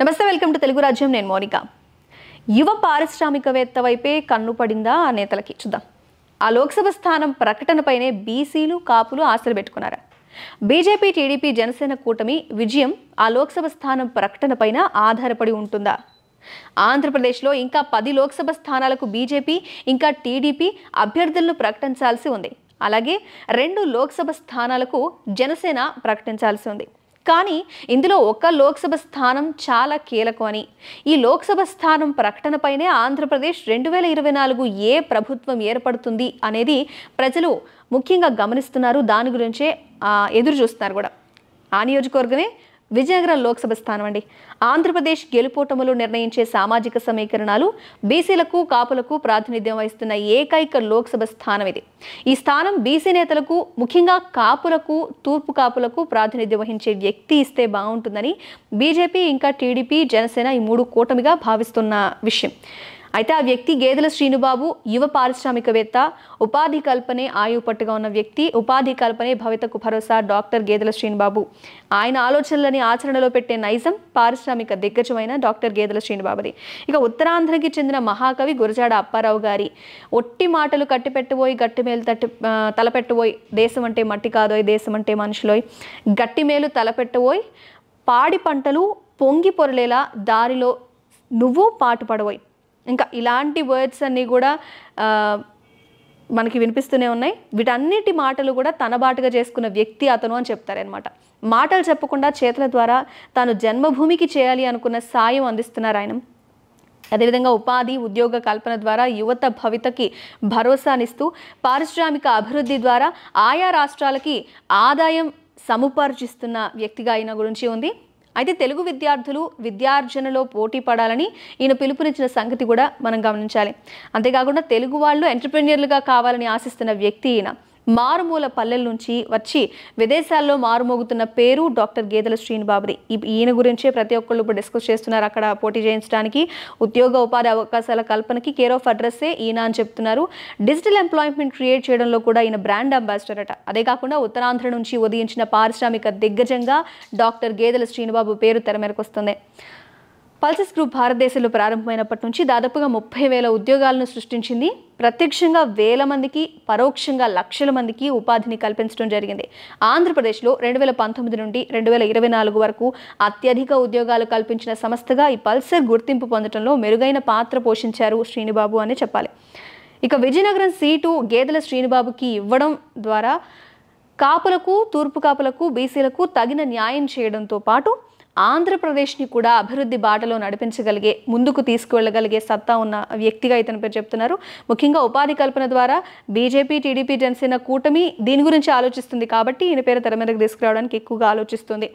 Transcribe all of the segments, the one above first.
నమస్తే welcome to Telugu రాజ్యం నేను మోనిక యువ పారిశ్రామికవేత్త వైపే కన్ను పడిందా ఆ నేతలకి చూద్దాం ఆ లోక్సభ స్థానం ప్రకటనపైనే బీసీలు కాపులు ఆశలు పెట్టుకున్నారా బీజేపీ టీడీపీ జనసేన కూటమి విజయం ఆ లోక్సభ స్థానం ప్రకటనపైన ఆధారపడి ఉంటుందా ఆంధ్రప్రదేశ్లో ఇంకా పది లోక్సభ స్థానాలకు బీజేపీ ఇంకా టీడీపీ అభ్యర్థులను ప్రకటించాల్సి ఉంది అలాగే రెండు లోక్సభ స్థానాలకు జనసేన ప్రకటించాల్సి ఉంది కానీ ఇందులో ఒక్క లోక్సభ స్థానం చాలా కీలకం అని ఈ లోక్సభ స్థానం ప్రకటనపైనే ఆంధ్రప్రదేశ్ రెండు వేల ఇరవై నాలుగు ఏ ప్రభుత్వం ఏర్పడుతుంది అనేది ప్రజలు ముఖ్యంగా గమనిస్తున్నారు దాని గురించే ఎదురు చూస్తున్నారు కూడా ఆ నియోజకవర్గమే విజయనగరం లోక్సభ స్థానం అండి ఆంధ్రప్రదేశ్ గెలుపోటములు నిర్ణయించే సామాజిక సమీకరణాలు బీసీలకు కాపులకు ప్రాతినిధ్యం వహిస్తున్న ఏకైక లోక్సభ స్థానం ఇది ఈ స్థానం బీసీ నేతలకు ముఖ్యంగా కాపులకు తూర్పు కాపులకు ప్రాతినిధ్యం వహించే వ్యక్తి ఇస్తే బాగుంటుందని బీజేపీ ఇంకా టీడీపీ జనసేన ఈ మూడు కూటమిగా భావిస్తున్న విషయం అయితే ఆ వ్యక్తి గేదెల శ్రీనుబాబు యువ పారిశ్రామికవేత్త ఉపాధి కల్పనే ఆయుపట్టుగా ఉన్న వ్యక్తి ఉపాధి కల్పనే భవితకు భరోసా డాక్టర్ గేదెల శ్రీనుబాబు ఆయన ఆలోచనలని ఆచరణలో పెట్టే నైజం పారిశ్రామిక దిగ్గజమైన డాక్టర్ గేదెల శ్రీనుబాబుది ఇక ఉత్తరాంధ్రకి చెందిన మహాకవి గురజాడ అప్పారావు గారి ఒట్టి మాటలు కట్టిపెట్టబోయి మేలు తట్టి తలపెట్టబోయి దేశం అంటే మట్టి కాదోయ్ దేశం అంటే మనుషులోయ్ గట్టి మేలు తలపెట్టబోయ్ పాడి పంటలు పొంగి పొరలేలా దారిలో నువ్వు పాటుపడబోయ్ ఇంకా ఇలాంటి వర్డ్స్ అన్నీ కూడా మనకి వినిపిస్తూనే ఉన్నాయి వీటన్నిటి మాటలు కూడా తన బాటుగా చేసుకున్న వ్యక్తి అతను అని చెప్తారనమాట మాటలు చెప్పకుండా చేతుల ద్వారా తాను జన్మభూమికి చేయాలి అనుకున్న సాయం అందిస్తున్నారు ఆయన అదేవిధంగా ఉపాధి ఉద్యోగ కల్పన ద్వారా యువత భవితకి భరోసానిస్తూ పారిశ్రామిక అభివృద్ధి ద్వారా ఆయా రాష్ట్రాలకి ఆదాయం సముపార్జిస్తున్న వ్యక్తిగా ఆయన గురించి ఉంది అయితే తెలుగు విద్యార్థులు విద్యార్జనలో పోటీ పడాలని ఈయన పిలుపునిచ్చిన సంగతి కూడా మనం గమనించాలి అంతేకాకుండా తెలుగు వాళ్ళు ఎంటర్ప్రెన్యూర్లుగా కావాలని ఆశిస్తున్న వ్యక్తి ఈయన మారుమూల పల్లెల నుంచి వచ్చి విదేశాల్లో మారుమోగుతున్న పేరు డాక్టర్ గేదెల శ్రీనిబాబుది ఈయన గురించే ప్రతి ఒక్కళ్ళు ఇప్పుడు డిస్కస్ చేస్తున్నారు అక్కడ పోటీ చేయించడానికి ఉద్యోగ ఉపాధి అవకాశాల కల్పనకి కేర్ ఆఫ్ అడ్రస్సే ఈయన అని చెప్తున్నారు డిజిటల్ ఎంప్లాయ్మెంట్ క్రియేట్ చేయడంలో కూడా ఈయన బ్రాండ్ అంబాసిడర్ అట అదే కాకుండా ఉత్తరాంధ్ర నుంచి ఉదయించిన పారిశ్రామిక దిగ్గజంగా డాక్టర్ గేదెల శ్రీనిబాబు పేరు తెర మేరకు వస్తుంది పల్సెస్ గ్రూప్ భారతదేశంలో ప్రారంభమైనప్పటి నుంచి దాదాపుగా ముప్పై వేల ఉద్యోగాలను సృష్టించింది ప్రత్యక్షంగా వేల మందికి పరోక్షంగా లక్షల మందికి ఉపాధిని కల్పించడం జరిగింది ఆంధ్రప్రదేశ్లో రెండు వేల పంతొమ్మిది నుండి రెండు వేల ఇరవై నాలుగు వరకు అత్యధిక ఉద్యోగాలు కల్పించిన సంస్థగా ఈ పల్సర్ గుర్తింపు పొందడంలో మెరుగైన పాత్ర పోషించారు శ్రీనిబాబు అని చెప్పాలి ఇక విజయనగరం సీటు గేదెల శ్రీనిబాబుకి ఇవ్వడం ద్వారా కాపులకు తూర్పు కాపులకు బీసీలకు తగిన న్యాయం చేయడంతో పాటు ఆంధ్రప్రదేశ్ని కూడా అభివృద్ధి బాటలో నడిపించగలిగే ముందుకు తీసుకువెళ్ళగలిగే సత్తా ఉన్న వ్యక్తిగా ఇతని పేరు చెప్తున్నారు ముఖ్యంగా ఉపాధి కల్పన ద్వారా బీజేపీ టీడీపీ జనసేన కూటమి దీని గురించి ఆలోచిస్తుంది కాబట్టి ఈయన పేరు తెర మీదకి తీసుకురావడానికి ఎక్కువగా ఆలోచిస్తుంది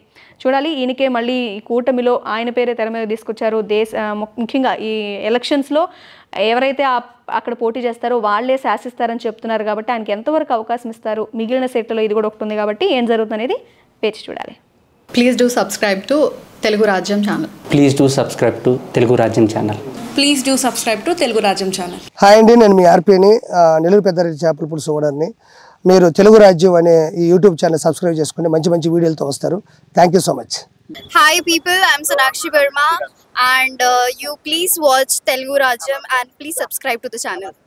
చూడాలి ఈయనకే మళ్ళీ ఈ కూటమిలో ఆయన పేరే తెర మీద తీసుకొచ్చారు దేశ ముఖ్యంగా ఈ ఎలక్షన్స్లో ఎవరైతే అక్కడ పోటీ చేస్తారో వాళ్లే శాసిస్తారని చెప్తున్నారు కాబట్టి ఆయనకి ఎంతవరకు అవకాశం ఇస్తారు మిగిలిన సెట్లలో ఇది కూడా ఒకటి ఉంది కాబట్టి ఏం జరుగుతుంది అనేది పేచి చూడాలి please do subscribe to Telugu Rajyam channel please do subscribe to Telugu Rajyam channel please do subscribe to Telugu Rajyam channel hi అండి నేను మీ ఆర్పీని నెల్లూరు పెద్దరెడ్డి చేపల పులుసు ఓనర్ని మీరు తెలుగు రాజ్యం అనే ఈ యూట్యూబ్ ఛానల్ సబ్స్క్రైబ్ చేసుకుంటే మంచి మంచి వీడియోలతో వస్తారు thank you so much hi people I'm Sonakshi Varma and you please watch Telugu Rajyam and please subscribe to the channel